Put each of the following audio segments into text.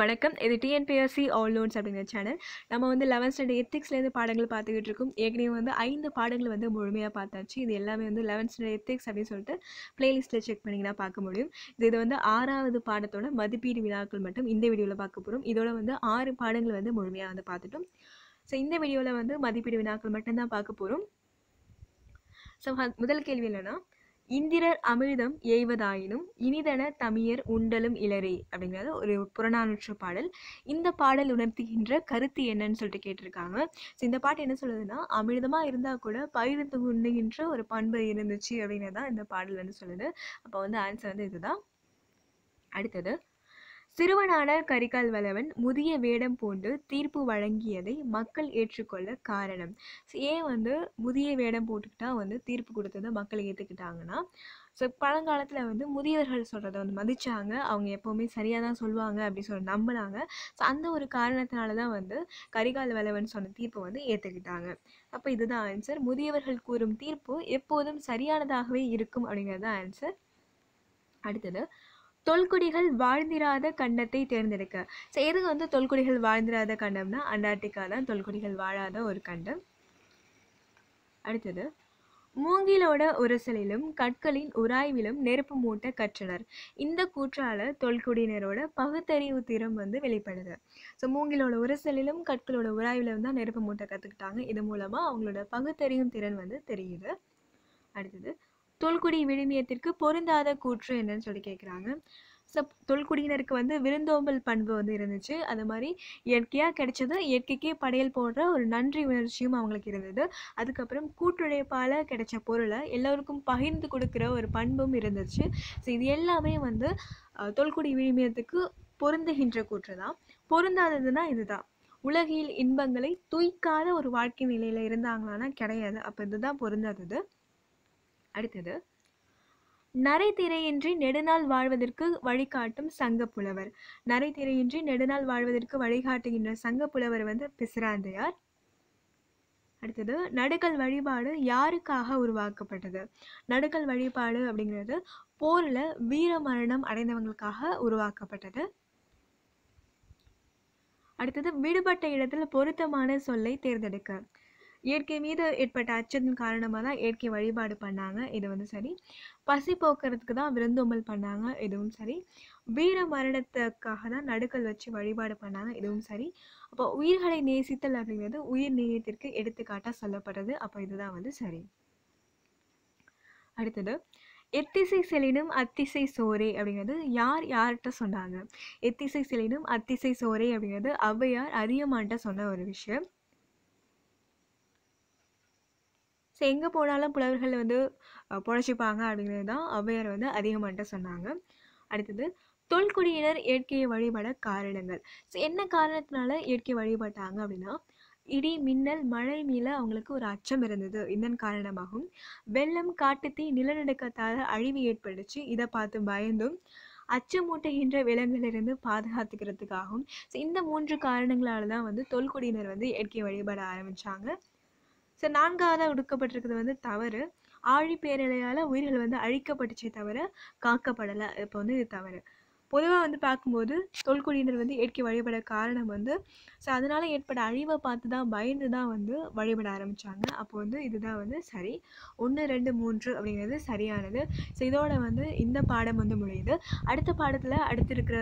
வணக்கம் இது TNPSC all loans அப்படிங்கிற சேனல் நம்ம வந்து லெவன்த் ஸ்டாண்டர்ட் எத்திக்ஸ்லேருந்து பாடங்கள் பார்த்துக்கிட்டு இருக்கோம் ஏற்கனவே வந்து ஐந்து பாடங்கள் வந்து முழுமையாக பார்த்தாச்சு இது எல்லாமே வந்து லெவன்த் ஸ்டாண்டர்ட் எத்திக்ஸ் அப்படின்னு சொல்லிட்டு பிளேலிஸ்ட்டில் செக் பண்ணிங்கன்னா பார்க்க முடியும் இது இது வந்து ஆறாவது பாடத்தோட மதிப்பீடு விழாக்கள் மட்டும் இந்த வீடியோவில் பார்க்க போகிறோம் இதோட வந்து ஆறு பாடங்கள் வந்து முழுமையாக வந்து பார்த்துட்டோம் ஸோ இந்த வீடியோவில் வந்து மதிப்பீடு வினாக்கள் மட்டும்தான் பார்க்க போகிறோம் ஸோ முதல் கேள்வி என்னென்னா இந்திரர் அமிர்தம் ஏய்வதாயினும் இனிதன தமியர் உண்டலும் இளரே அப்படிங்கிறது ஒரு புறநானூற்று பாடல் இந்த பாடல் உணர்த்துகின்ற கருத்து என்னன்னு சொல்லிட்டு கேட்டிருக்காங்க ஸோ இந்த பாட்டு என்ன சொல்லுதுன்னா அமிர்தமாக இருந்தால் கூட பகிர்ந்து உண்ணுகின்ற ஒரு பண்பு இருந்துச்சு அப்படின்னு தான் இந்த பாடல் வந்து சொல்லுது அப்போ வந்து ஆன்சர் வந்து இதுதான் அடுத்தது சிறுவனான கரிகால் வளவன் முதிய வேடம் பூண்டு தீர்ப்பு வழங்கியதை மக்கள் ஏற்றுக்கொள்ள காரணம் ஏன் வந்து முதிய வேடம் போட்டுக்கிட்டா வந்து தீர்ப்பு கொடுத்ததை மக்கள் ஏற்றுக்கிட்டாங்கன்னா ஸோ பழங்காலத்தில் வந்து முதியவர்கள் சொல்கிறத வந்து மதித்தாங்க அவங்க எப்போவுமே சரியாக தான் சொல்லுவாங்க அப்படின்னு சொல்லி நம்பினாங்க ஸோ அந்த ஒரு காரணத்தினால தான் வந்து கரிகால் வளவன் சொன்ன தீர்ப்பை வந்து ஏற்றுக்கிட்டாங்க அப்போ இதுதான் ஆன்சர் முதியவர்கள் கூறும் தீர்ப்பு எப்போதும் சரியானதாகவே இருக்கும் அப்படிங்கிறது தான் ஆன்சர் அடுத்தது தொல்குடிகள் வாழ்ந்திராத கண்டத்தை தேர்ந்தெடுக்க ஸோ எதுக்கு வந்து தொல்குடிகள் வாழ்ந்திராத கண்டம்னா அண்டார்டிகா தான் தொல்குடிகள் வாழாத ஒரு கண்டம் அடுத்தது மூங்கிலோட உரசலிலும் கற்களின் உராய்விலும் நெருப்பு மூட்ட கற்றனர் இந்த கூற்றால தொல்குடியினரோட பகுத்தறிவு திறம் வந்து வெளிப்படுது ஸோ மூங்கிலோட உரசலிலும் கற்களோட உராய்விலும் தான் நெருப்பு மூட்டை கற்றுக்கிட்டாங்க இது மூலமாக அவங்களோட பகுத்தறியும் திறன் வந்து தெரியுது அடுத்தது தொல்குடி விழுமியத்திற்கு பொருந்தாத கூற்று என்னன்னு சொல்லி கேட்குறாங்க ஸோ தொல்குடியினருக்கு வந்து விருந்தோம்பல் பண்பு வந்து இருந்துச்சு அது மாதிரி இயற்கையாக கிடைச்சது இயற்கைக்கே படையல் போன்ற ஒரு நன்றி உணர்ச்சியும் அவங்களுக்கு இருந்தது அதுக்கப்புறம் கூட்டுழைப்பால் கிடைச்ச பொருளை எல்லோருக்கும் பகிர்ந்து கொடுக்குற ஒரு பண்பும் இருந்துச்சு ஸோ இது எல்லாமே வந்து தொல்குடி விழுமியத்துக்கு பொருந்துகின்ற கூற்று தான் பொருந்தாததுன்னா இதுதான் உலகில் இன்பங்களை துய்க்காத ஒரு வாழ்க்கை நிலையில் இருந்தாங்களான்னா கிடையாது அப்போ இதுதான் பொருந்தாதது அடுத்தது நரைத்திரையின்றி நெடுநாள் வாழ்வதற்கு வழிகாட்டும் சங்க புலவர் நரைத்திரையின்றி நெடுநாள் வாழ்வதற்கு வழிகாட்டுகின்ற சங்க புலவர் வந்து பிசராந்தையார் அடுத்தது நடுக்கல் வழிபாடு யாருக்காக உருவாக்கப்பட்டது நடுக்கல் வழிபாடு அப்படிங்கிறது போரில் வீர மரணம் அடைந்தவங்களுக்காக உருவாக்கப்பட்டது அடுத்தது விடுபட்ட இடத்தில் பொருத்தமான சொல்லை தேர்ந்தெடுக்க இயற்கை மீது ஏற்பட்ட அச்சத்தின் காரணமாக தான் இயற்கை வழிபாடு பண்ணாங்க இது வந்து சரி பசி போக்குறதுக்கு தான் விருந்தோம்பல் பண்ணாங்க இதுவும் சரி வீர மரணத்துக்காக தான் நடுக்கல் வச்சு வழிபாடு பண்ணாங்க இதுவும் சரி அப்போ உயிர்களை நேசித்தல் அப்படிங்கிறது உயிர் நேயத்திற்கு எடுத்துக்காட்டாக சொல்லப்படுறது அப்போ இதுதான் வந்து சரி அடுத்தது எத்திசை செலினும் அத்திசை சோரே அப்படிங்கிறது யார் யார்கிட்ட சொன்னாங்க எத்திசை செலினும் அத்திசை சோரே அப்படிங்கிறது ஔவையார் அரியமான்ட்ட சொன்ன ஒரு விஷயம் ஸோ எங்கே போனாலும் புலவர்கள் வந்து புழைச்சிப்பாங்க அப்படிங்கிறது தான் ஔவையார் வந்து அதிகமாகிட்ட சொன்னாங்க அடுத்தது தொல்குடியினர் இயற்கையை வழிபட காரணங்கள் ஸோ என்ன காரணத்தினால இயற்கை வழிபட்டாங்க அப்படின்னா இடி மின்னல் மழை மீள அவங்களுக்கு ஒரு அச்சம் இருந்தது இதன் காரணமாகவும் வெள்ளம் காட்டுத்தீ நிலநடுக்கத்தால் அழிவு ஏற்படுச்சு இதை பார்த்து பயந்தும் அச்சமூட்டுகின்ற விலங்கிலிருந்து பாதுகாத்துக்கிறதுக்காகவும் ஸோ இந்த மூன்று காரணங்களால் தான் வந்து தொல்குடியினர் வந்து இயற்கை வழிபட ஆரம்பித்தாங்க ஸோ நான்காவதாக ஒடுக்கப்பட்டிருக்கிறது வந்து தவறு ஆழி பேரலையால் உயிர்கள் வந்து அழிக்கப்பட்டுச்சே தவிர காக்கப்படலை இப்போ வந்து இது தவறு பொதுவாக வந்து பார்க்கும்போது தொல்குடியினர் வந்து இயற்கை வழிபட காரணம் வந்து ஸோ அதனால் ஏற்பட அழிவை பார்த்து தான் பயந்து தான் வந்து வழிபட ஆரம்பித்தாங்க அப்போ வந்து இதுதான் வந்து சரி ஒன்று ரெண்டு மூன்று அப்படிங்கிறது சரியானது ஸோ இதோட வந்து இந்த பாடம் வந்து முடியுது அடுத்த பாடத்தில் அடுத்து இருக்கிற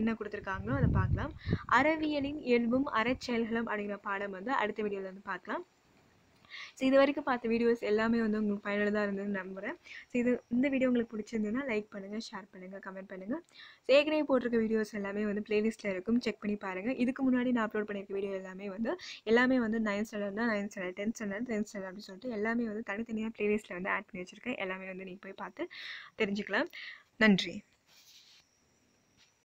என்ன கொடுத்துருக்காங்களோ அதை பார்க்கலாம் அறவியலின் இயல்பும் அறச்செயல்களும் அப்படிங்கிற பாடம் வந்து அடுத்த வீடியோவில் வந்து பார்க்கலாம் ஸோ இது வரைக்கும் பார்த்த வீடியோஸ் எல்லாமே வந்து உங்களுக்கு பயனுள்ளதாக இருந்ததுன்னு நம்புகிறேன் ஸோ இது இந்த வீடியோ உங்களுக்கு பிடிச்சிருந்ததுன்னா லைக் பண்ணுங்கள் ஷேர் பண்ணுங்கள் கமெண்ட் பண்ணுங்கள் ஸோ ஏற்கனவே போட்டிருக்க வீடியோஸ் எல்லாமே வந்து ப்ளேலிஸ்ட்டில் இருக்கும் செக் பண்ணி பாருங்கள் இதுக்கு முன்னாடி நான் அப்லோட் பண்ணியிருக்க வீடியோ எல்லாமே வந்து எல்லாமே வந்து நைன் ஸ்டாண்டர்ட் தான் nine standard tenth standard tenth standard அப்படின்னு சொல்லிட்டு எல்லாமே வந்து தனித்தனியாக ப்ளேலிஸ்ட்டில் வந்து ஆட் பண்ணி வச்சுருக்கேன் எல்லாமே வந்து நீங்கள் போய் பார்த்து தெரிஞ்சுக்கலாம் நன்றி